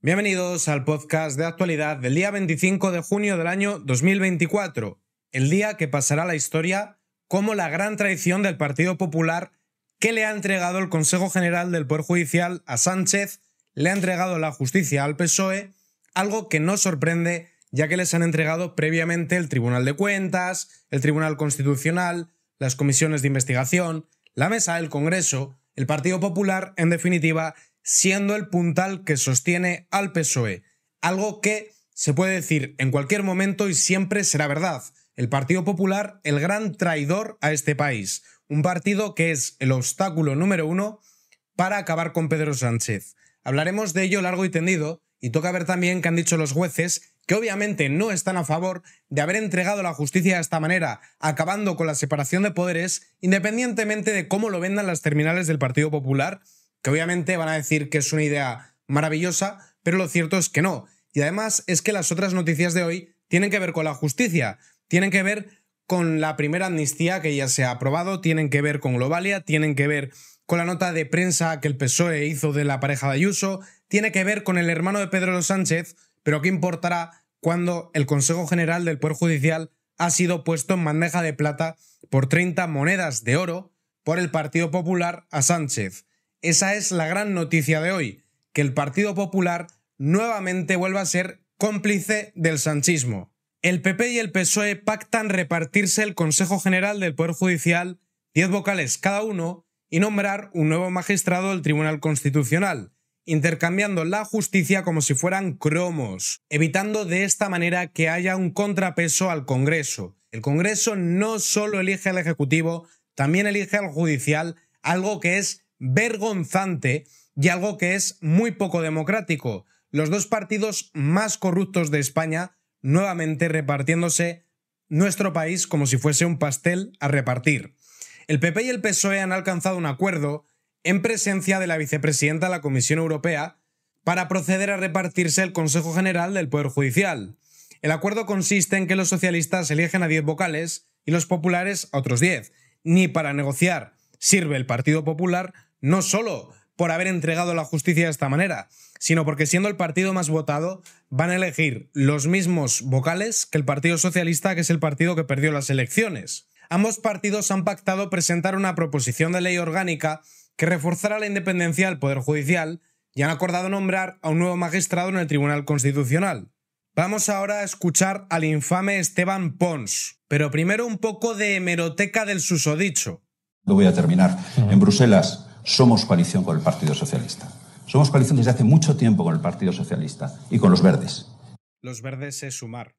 Bienvenidos al podcast de actualidad del día 25 de junio del año 2024, el día que pasará la historia como la gran traición del Partido Popular que le ha entregado el Consejo General del Poder Judicial a Sánchez, le ha entregado la justicia al PSOE, algo que no sorprende ya que les han entregado previamente el Tribunal de Cuentas, el Tribunal Constitucional, las comisiones de investigación, la mesa del Congreso, el Partido Popular, en definitiva, siendo el puntal que sostiene al PSOE, algo que se puede decir en cualquier momento y siempre será verdad. El Partido Popular, el gran traidor a este país, un partido que es el obstáculo número uno para acabar con Pedro Sánchez. Hablaremos de ello largo y tendido y toca ver también que han dicho los jueces que obviamente no están a favor de haber entregado la justicia de esta manera, acabando con la separación de poderes, independientemente de cómo lo vendan las terminales del Partido Popular que obviamente van a decir que es una idea maravillosa, pero lo cierto es que no. Y además es que las otras noticias de hoy tienen que ver con la justicia, tienen que ver con la primera amnistía que ya se ha aprobado, tienen que ver con Globalia, tienen que ver con la nota de prensa que el PSOE hizo de la pareja de Ayuso, tiene que ver con el hermano de Pedro Sánchez, pero ¿qué importará cuando el Consejo General del Poder Judicial ha sido puesto en bandeja de plata por 30 monedas de oro por el Partido Popular a Sánchez? Esa es la gran noticia de hoy, que el Partido Popular nuevamente vuelva a ser cómplice del sanchismo. El PP y el PSOE pactan repartirse el Consejo General del Poder Judicial, 10 vocales cada uno, y nombrar un nuevo magistrado del Tribunal Constitucional, intercambiando la justicia como si fueran cromos, evitando de esta manera que haya un contrapeso al Congreso. El Congreso no solo elige al Ejecutivo, también elige al Judicial, algo que es vergonzante y algo que es muy poco democrático. Los dos partidos más corruptos de España nuevamente repartiéndose nuestro país como si fuese un pastel a repartir. El PP y el PSOE han alcanzado un acuerdo en presencia de la vicepresidenta de la Comisión Europea para proceder a repartirse el Consejo General del Poder Judicial. El acuerdo consiste en que los socialistas eligen a 10 vocales y los populares a otros 10. Ni para negociar sirve el Partido Popular, no solo por haber entregado la justicia de esta manera, sino porque siendo el partido más votado van a elegir los mismos vocales que el Partido Socialista, que es el partido que perdió las elecciones. Ambos partidos han pactado presentar una proposición de ley orgánica que reforzará la independencia del Poder Judicial y han acordado nombrar a un nuevo magistrado en el Tribunal Constitucional. Vamos ahora a escuchar al infame Esteban Pons, pero primero un poco de hemeroteca del susodicho. Lo voy a terminar. En Bruselas, somos coalición con el Partido Socialista. Somos coalición desde hace mucho tiempo con el Partido Socialista y con los verdes. Los verdes es sumar.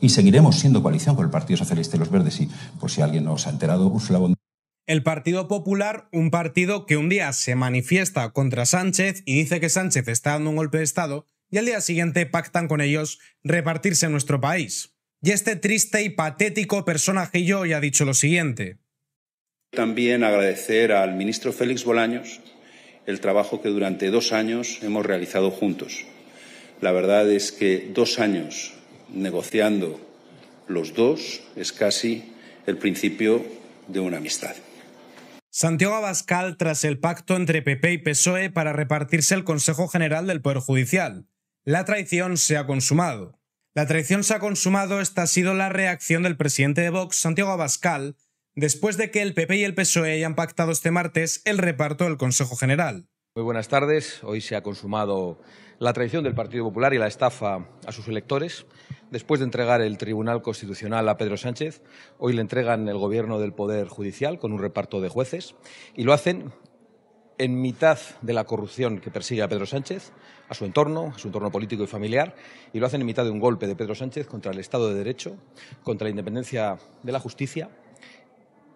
Y seguiremos siendo coalición con el Partido Socialista y los verdes. Y por si alguien no se ha enterado, Ursula el Partido Popular, un partido que un día se manifiesta contra Sánchez y dice que Sánchez está dando un golpe de Estado, y al día siguiente pactan con ellos repartirse nuestro país. Y este triste y patético personajillo hoy ha dicho lo siguiente. También agradecer al ministro Félix Bolaños el trabajo que durante dos años hemos realizado juntos. La verdad es que dos años negociando los dos es casi el principio de una amistad. Santiago Abascal tras el pacto entre PP y PSOE para repartirse el Consejo General del Poder Judicial. La traición se ha consumado. La traición se ha consumado, esta ha sido la reacción del presidente de Vox, Santiago Abascal, después de que el PP y el PSOE hayan pactado este martes el reparto del Consejo General. Muy buenas tardes. Hoy se ha consumado la traición del Partido Popular y la estafa a sus electores. Después de entregar el Tribunal Constitucional a Pedro Sánchez, hoy le entregan el gobierno del Poder Judicial con un reparto de jueces y lo hacen en mitad de la corrupción que persigue a Pedro Sánchez, a su entorno, a su entorno político y familiar, y lo hacen en mitad de un golpe de Pedro Sánchez contra el Estado de Derecho, contra la independencia de la justicia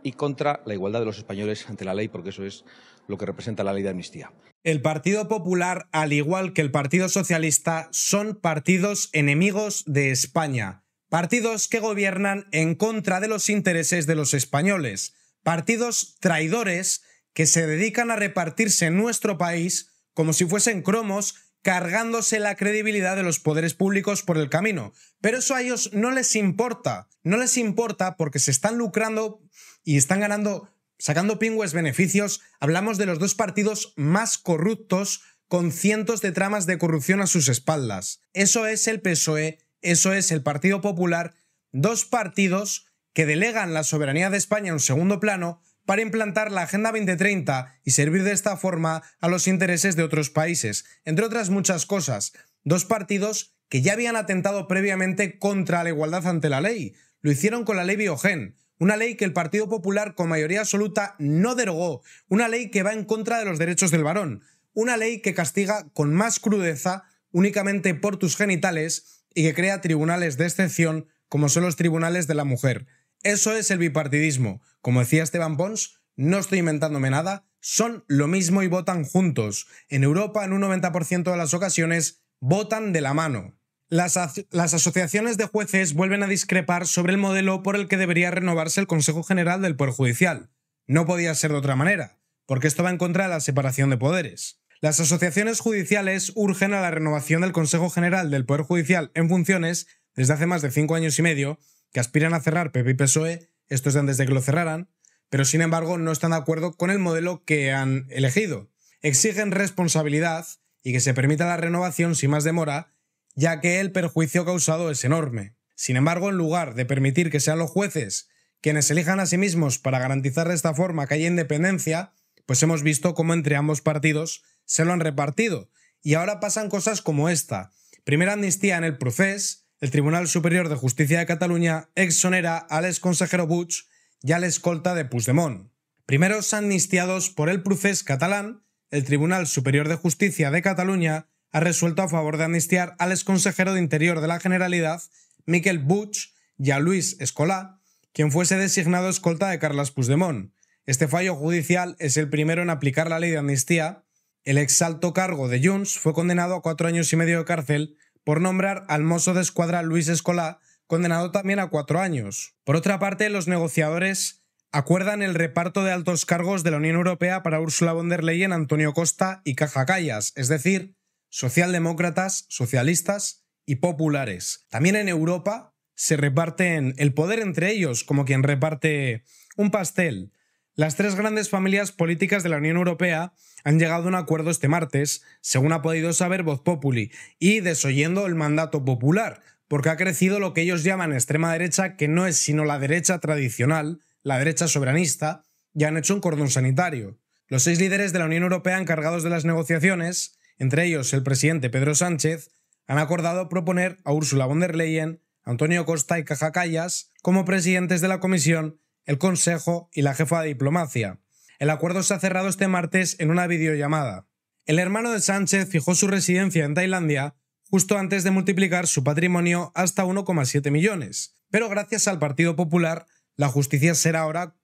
y contra la igualdad de los españoles ante la ley, porque eso es lo que representa la ley de amnistía. El Partido Popular, al igual que el Partido Socialista, son partidos enemigos de España, partidos que gobiernan en contra de los intereses de los españoles, partidos traidores que se dedican a repartirse en nuestro país como si fuesen cromos cargándose la credibilidad de los poderes públicos por el camino. Pero eso a ellos no les importa. No les importa porque se están lucrando y están ganando, sacando pingües beneficios. Hablamos de los dos partidos más corruptos con cientos de tramas de corrupción a sus espaldas. Eso es el PSOE, eso es el Partido Popular, dos partidos que delegan la soberanía de España en un segundo plano para implantar la Agenda 2030 y servir de esta forma a los intereses de otros países, entre otras muchas cosas. Dos partidos que ya habían atentado previamente contra la igualdad ante la ley. Lo hicieron con la ley Biogen, una ley que el Partido Popular con mayoría absoluta no derogó. Una ley que va en contra de los derechos del varón. Una ley que castiga con más crudeza únicamente por tus genitales y que crea tribunales de excepción como son los tribunales de la mujer. Eso es el bipartidismo. Como decía Esteban Pons, no estoy inventándome nada, son lo mismo y votan juntos. En Europa, en un 90% de las ocasiones, votan de la mano. Las, asociaciones de jueces vuelven a discrepar sobre el modelo por el que debería renovarse el Consejo General del Poder Judicial. No podía ser de otra manera, porque esto va en contra de la separación de poderes. Las asociaciones judiciales urgen a la renovación del Consejo General del Poder Judicial en funciones desde hace más de cinco años y medio, que aspiran a cerrar PP y PSOE, esto es antes de que lo cerraran, pero sin embargo no están de acuerdo con el modelo que han elegido. Exigen responsabilidad y que se permita la renovación sin más demora ya que el perjuicio causado es enorme. Sin embargo, en lugar de permitir que sean los jueces quienes elijan a sí mismos para garantizar de esta forma que haya independencia, pues hemos visto cómo entre ambos partidos se lo han repartido. Y ahora pasan cosas como esta. Primera amnistía en el procés, el Tribunal Superior de Justicia de Cataluña exonera al ex consejero Butch y al escolta de Puigdemont. Primeros amnistiados por el procés catalán, el Tribunal Superior de Justicia de Cataluña ha resuelto a favor de amnistiar al exconsejero de Interior de la Generalidad, Miquel Butch, y a Luis Escolá, quien fuese designado escolta de Carles Puigdemont. Este fallo judicial es el primero en aplicar la ley de amnistía. El exalto cargo de Junts fue condenado a cuatro años y medio de cárcel por nombrar al mozo de escuadra Luis Escolá, condenado también a cuatro años. Por otra parte, los negociadores acuerdan el reparto de altos cargos de la Unión Europea para Ursula von der Leyen, Antonio Costa y Caja Callas, es decir, socialdemócratas, socialistas y populares. También en Europa se reparten el poder entre ellos, como quien reparte un pastel. Las tres grandes familias políticas de la Unión Europea han llegado a un acuerdo este martes, según ha podido saber Voz Populi, y desoyendo el mandato popular, porque ha crecido lo que ellos llaman extrema derecha, que no es sino la derecha tradicional, la derecha soberanista, y han hecho un cordón sanitario. Los seis líderes de la Unión Europea encargados de las negociaciones entre ellos el presidente Pedro Sánchez, han acordado proponer a Ursula von der Leyen, Antonio Costa y Cajacayas como presidentes de la Comisión, el Consejo y la jefa de diplomacia. El acuerdo se ha cerrado este martes en una videollamada. El hermano de Sánchez fijó su residencia en Tailandia justo antes de multiplicar su patrimonio hasta 1,7 millones. Pero gracias al Partido Popular, la justicia será ahora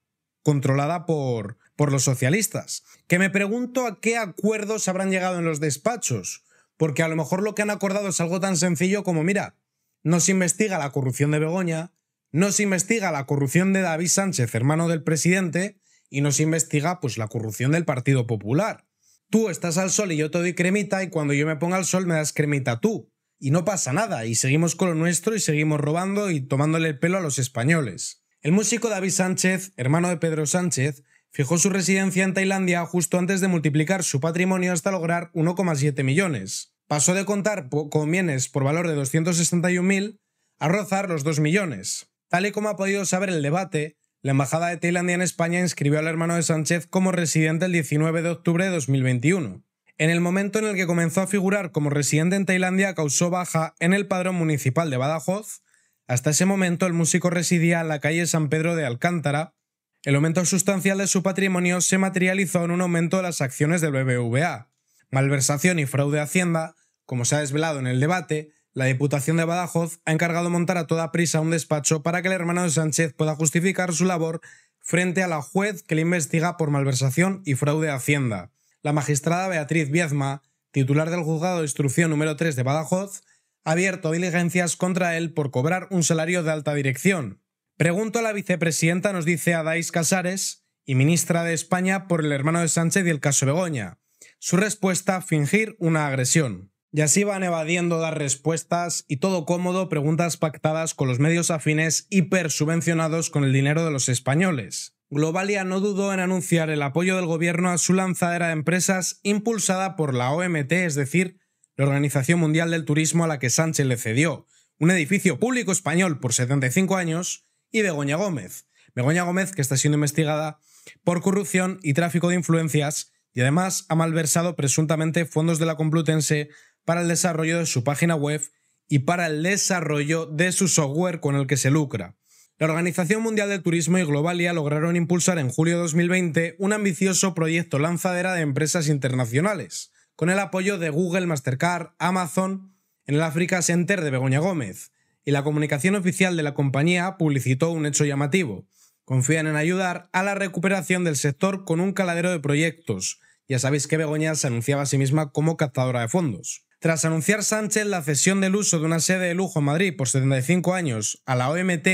controlada por por los socialistas. Que me pregunto a qué acuerdos habrán llegado en los despachos, porque a lo mejor lo que han acordado es algo tan sencillo como, mira, no se investiga la corrupción de Begoña, no se investiga la corrupción de David Sánchez, hermano del presidente, y no se investiga pues la corrupción del Partido Popular. Tú estás al sol y yo te doy cremita y cuando yo me ponga al sol me das cremita tú. Y no pasa nada, y seguimos con lo nuestro y seguimos robando y tomándole el pelo a los españoles. El músico David Sánchez, hermano de Pedro Sánchez, fijó su residencia en Tailandia justo antes de multiplicar su patrimonio hasta lograr 1,7 millones. Pasó de contar con bienes por valor de 261.000 a rozar los 2 millones. Tal y como ha podido saber el debate, la Embajada de Tailandia en España inscribió al hermano de Sánchez como residente el 19 de octubre de 2021. En el momento en el que comenzó a figurar como residente en Tailandia causó baja en el padrón municipal de Badajoz. Hasta ese momento el músico residía en la calle San Pedro de Alcántara, el aumento sustancial de su patrimonio se materializó en un aumento de las acciones del BBVA. Malversación y fraude Hacienda, como se ha desvelado en el debate, la Diputación de Badajoz ha encargado montar a toda prisa un despacho para que el hermano de Sánchez pueda justificar su labor frente a la juez que le investiga por malversación y fraude Hacienda. La magistrada Beatriz Viezma, titular del juzgado de instrucción número 3 de Badajoz, ha abierto diligencias contra él por cobrar un salario de alta dirección, Pregunto a la vicepresidenta, nos dice Adais Casares, y ministra de España, por el hermano de Sánchez y el caso Begoña. Su respuesta, fingir una agresión. Y así van evadiendo dar respuestas y todo cómodo preguntas pactadas con los medios afines subvencionados con el dinero de los españoles. Globalia no dudó en anunciar el apoyo del gobierno a su lanzadera de empresas impulsada por la OMT, es decir, la Organización Mundial del Turismo a la que Sánchez le cedió, un edificio público español por 75 años y Begoña Gómez. Begoña Gómez, que está siendo investigada por corrupción y tráfico de influencias y además ha malversado presuntamente fondos de la Complutense para el desarrollo de su página web y para el desarrollo de su software con el que se lucra. La Organización Mundial del Turismo y Globalia lograron impulsar en julio de 2020 un ambicioso proyecto lanzadera de empresas internacionales, con el apoyo de Google, Mastercard, Amazon, en el África Center de Begoña Gómez, y la comunicación oficial de la compañía publicitó un hecho llamativo. Confían en ayudar a la recuperación del sector con un caladero de proyectos. Ya sabéis que Begoña se anunciaba a sí misma como captadora de fondos. Tras anunciar Sánchez la cesión del uso de una sede de lujo en Madrid por 75 años a la OMT,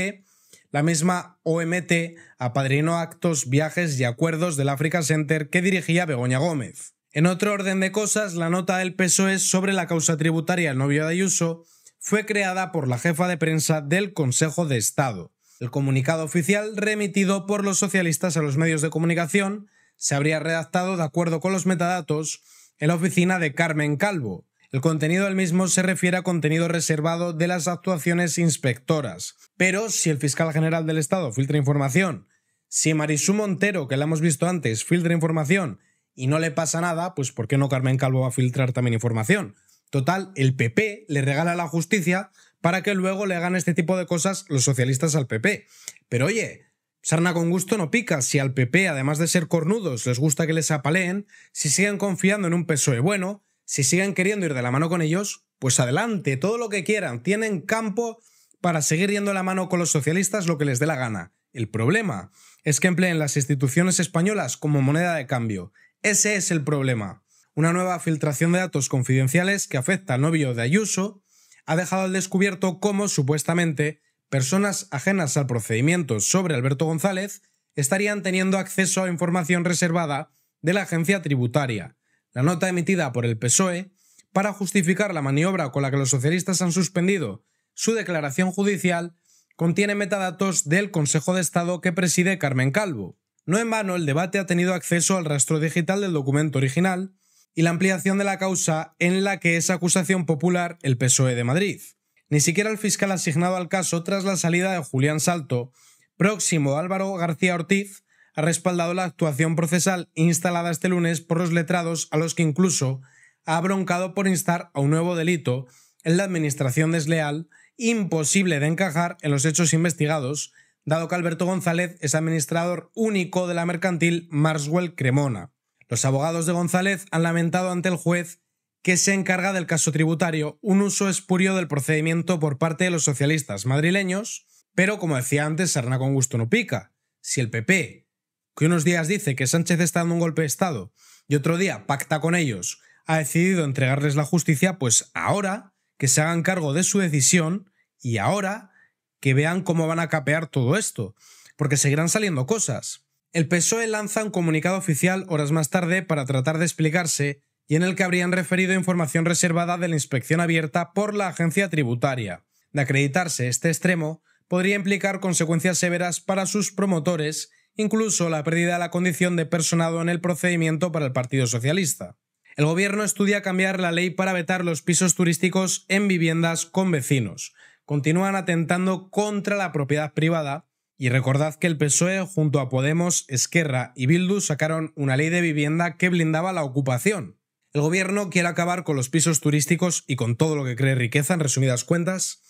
la misma OMT apadrinó actos, viajes y acuerdos del Africa Center que dirigía Begoña Gómez. En otro orden de cosas, la nota del PSOE sobre la causa tributaria del novio de Ayuso fue creada por la jefa de prensa del Consejo de Estado. El comunicado oficial remitido por los socialistas a los medios de comunicación se habría redactado de acuerdo con los metadatos en la oficina de Carmen Calvo. El contenido del mismo se refiere a contenido reservado de las actuaciones inspectoras. Pero si el fiscal general del Estado filtra información, si Marisú Montero, que la hemos visto antes, filtra información y no le pasa nada, pues ¿por qué no Carmen Calvo va a filtrar también información? Total, el PP le regala la justicia para que luego le hagan este tipo de cosas los socialistas al PP. Pero oye, sarna con gusto no pica. Si al PP, además de ser cornudos, les gusta que les apaleen, si siguen confiando en un PSOE bueno, si siguen queriendo ir de la mano con ellos, pues adelante, todo lo que quieran. Tienen campo para seguir yendo la mano con los socialistas lo que les dé la gana. El problema es que empleen las instituciones españolas como moneda de cambio. Ese es el problema. Una nueva filtración de datos confidenciales que afecta al novio de Ayuso ha dejado al descubierto cómo supuestamente personas ajenas al procedimiento sobre Alberto González estarían teniendo acceso a información reservada de la agencia tributaria. La nota emitida por el PSOE para justificar la maniobra con la que los socialistas han suspendido su declaración judicial contiene metadatos del Consejo de Estado que preside Carmen Calvo. No en vano, el debate ha tenido acceso al rastro digital del documento original, y la ampliación de la causa en la que es acusación popular el PSOE de Madrid. Ni siquiera el fiscal asignado al caso tras la salida de Julián Salto, próximo Álvaro García Ortiz, ha respaldado la actuación procesal instalada este lunes por los letrados a los que incluso ha broncado por instar a un nuevo delito en la administración desleal, imposible de encajar en los hechos investigados, dado que Alberto González es administrador único de la mercantil Marswell Cremona. Los abogados de González han lamentado ante el juez que se encarga del caso tributario un uso espurio del procedimiento por parte de los socialistas madrileños, pero como decía antes, sarna con gusto no pica. Si el PP, que unos días dice que Sánchez está dando un golpe de Estado y otro día pacta con ellos, ha decidido entregarles la justicia, pues ahora que se hagan cargo de su decisión y ahora que vean cómo van a capear todo esto, porque seguirán saliendo cosas. El PSOE lanza un comunicado oficial horas más tarde para tratar de explicarse y en el que habrían referido información reservada de la inspección abierta por la agencia tributaria. De acreditarse este extremo, podría implicar consecuencias severas para sus promotores, incluso la pérdida de la condición de personado en el procedimiento para el Partido Socialista. El gobierno estudia cambiar la ley para vetar los pisos turísticos en viviendas con vecinos. Continúan atentando contra la propiedad privada y recordad que el PSOE, junto a Podemos, Esquerra y Bildu, sacaron una ley de vivienda que blindaba la ocupación. El gobierno quiere acabar con los pisos turísticos y con todo lo que cree riqueza, en resumidas cuentas,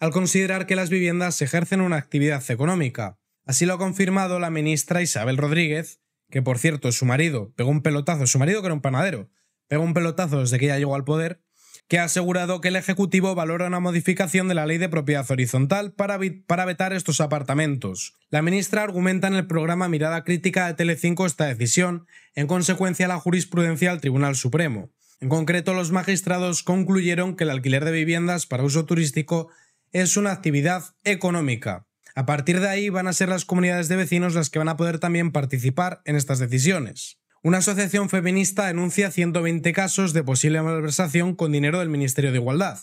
al considerar que las viviendas ejercen una actividad económica. Así lo ha confirmado la ministra Isabel Rodríguez, que por cierto su marido pegó un pelotazo, su marido que era un panadero, pegó un pelotazo desde que ella llegó al poder que ha asegurado que el Ejecutivo valora una modificación de la ley de propiedad horizontal para, vetar estos apartamentos. La ministra argumenta en el programa Mirada Crítica de Telecinco esta decisión, en consecuencia a la jurisprudencia del Tribunal Supremo. En concreto, los magistrados concluyeron que el alquiler de viviendas para uso turístico es una actividad económica. A partir de ahí van a ser las comunidades de vecinos las que van a poder también participar en estas decisiones. Una asociación feminista denuncia 120 casos de posible malversación con dinero del Ministerio de Igualdad.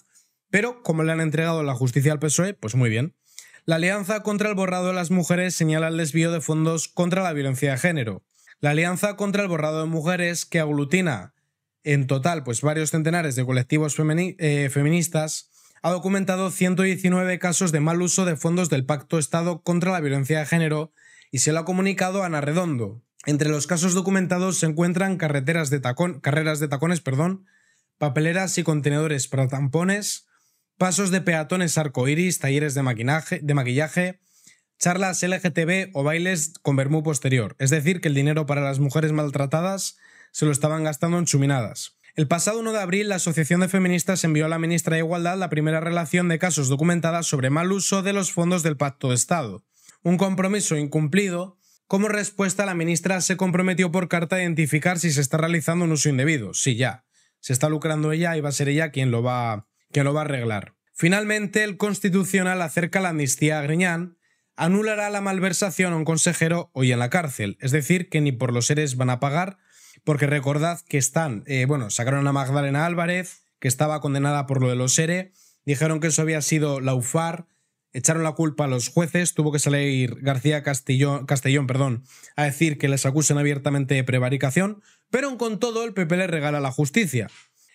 Pero, como le han entregado la justicia al PSOE, pues muy bien. La Alianza contra el Borrado de las Mujeres señala el desvío de fondos contra la violencia de género. La Alianza contra el Borrado de Mujeres, que aglutina en total pues, varios centenares de colectivos eh, feministas, ha documentado 119 casos de mal uso de fondos del Pacto Estado contra la Violencia de Género y se lo ha comunicado a Ana Redondo, entre los casos documentados se encuentran carreteras de tacón, carreras de tacones, perdón, papeleras y contenedores para tampones, pasos de peatones arcoiris, talleres de, maquillaje, charlas LGTB o bailes con vermú posterior. Es decir, que el dinero para las mujeres maltratadas se lo estaban gastando en chuminadas. El pasado 1 de abril, la Asociación de Feministas envió a la ministra de Igualdad la primera relación de casos documentadas sobre mal uso de los fondos del Pacto de Estado. Un compromiso incumplido como respuesta, la ministra se comprometió por carta a identificar si se está realizando un uso indebido. Sí, ya. Se está lucrando ella y va a ser ella quien lo va, a arreglar. Finalmente, el Constitucional acerca la amnistía a Griñán, anulará la malversación a un consejero hoy en la cárcel. Es decir, que ni por los seres van a pagar, porque recordad que están, eh, bueno, sacaron a Magdalena Álvarez, que estaba condenada por lo de los seres. dijeron que eso había sido la UFAR, echaron la culpa a los jueces, tuvo que salir García Castellón, Castellón perdón, a decir que les acusan abiertamente de prevaricación, pero con todo el PP le regala la justicia.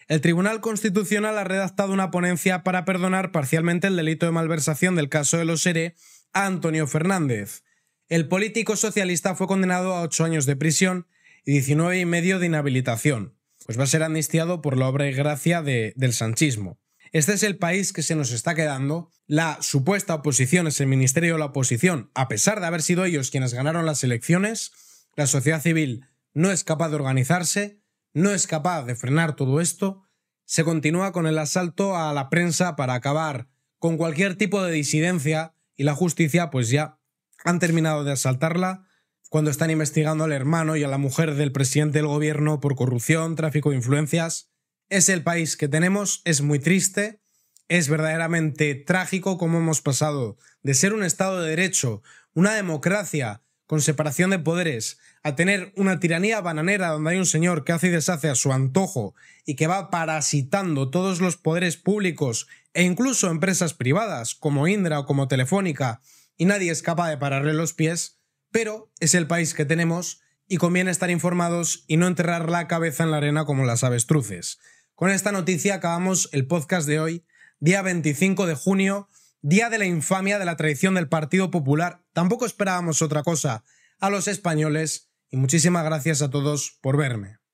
El Tribunal Constitucional ha redactado una ponencia para perdonar parcialmente el delito de malversación del caso de los ERE a Antonio Fernández. El político socialista fue condenado a ocho años de prisión y 19 y medio de inhabilitación, pues va a ser amnistiado por la obra y gracia del sanchismo. Este es el país que se nos está quedando. La supuesta oposición es el Ministerio de la Oposición. A pesar de haber sido ellos quienes ganaron las elecciones, la sociedad civil no es capaz de organizarse, no es capaz de frenar todo esto. Se continúa con el asalto a la prensa para acabar con cualquier tipo de disidencia y la justicia pues ya han terminado de asaltarla cuando están investigando al hermano y a la mujer del presidente del gobierno por corrupción, tráfico de influencias es el país que tenemos, es muy triste, es verdaderamente trágico cómo hemos pasado de ser un Estado de Derecho, una democracia con separación de poderes, a tener una tiranía bananera donde hay un señor que hace y deshace a su antojo y que va parasitando todos los poderes públicos e incluso empresas privadas como Indra o como Telefónica y nadie es capaz de pararle los pies, pero es el país que tenemos y conviene estar informados y no enterrar la cabeza en la arena como las avestruces. Con esta noticia acabamos el podcast de hoy, día 25 de junio, día de la infamia de la traición del Partido Popular. Tampoco esperábamos otra cosa a los españoles y muchísimas gracias a todos por verme.